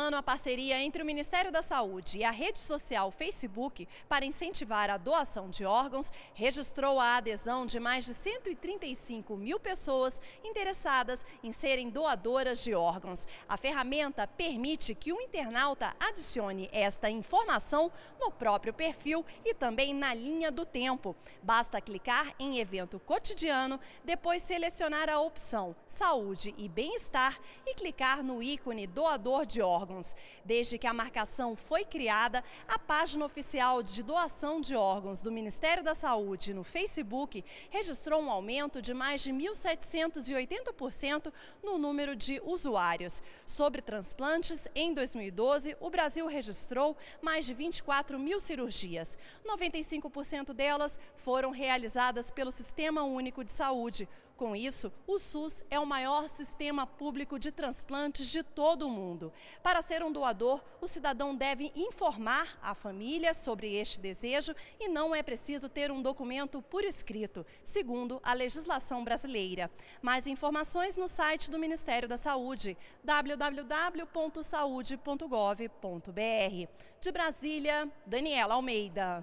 ano, a parceria entre o Ministério da Saúde e a rede social Facebook para incentivar a doação de órgãos registrou a adesão de mais de 135 mil pessoas interessadas em serem doadoras de órgãos. A ferramenta permite que o internauta adicione esta informação no próprio perfil e também na linha do tempo. Basta clicar em evento cotidiano, depois selecionar a opção saúde e bem-estar e clicar no ícone doador de órgãos órgãos. Desde que a marcação foi criada, a página oficial de doação de órgãos do Ministério da Saúde no Facebook registrou um aumento de mais de 1.780% no número de usuários. Sobre transplantes, em 2012, o Brasil registrou mais de 24 mil cirurgias. 95% delas foram realizadas pelo Sistema Único de Saúde. Com isso, o SUS é o maior sistema público de transplantes de todo o mundo. Para ser um doador, o cidadão deve informar a família sobre este desejo e não é preciso ter um documento por escrito, segundo a legislação brasileira. Mais informações no site do Ministério da Saúde, www.saude.gov.br. De Brasília, Daniela Almeida.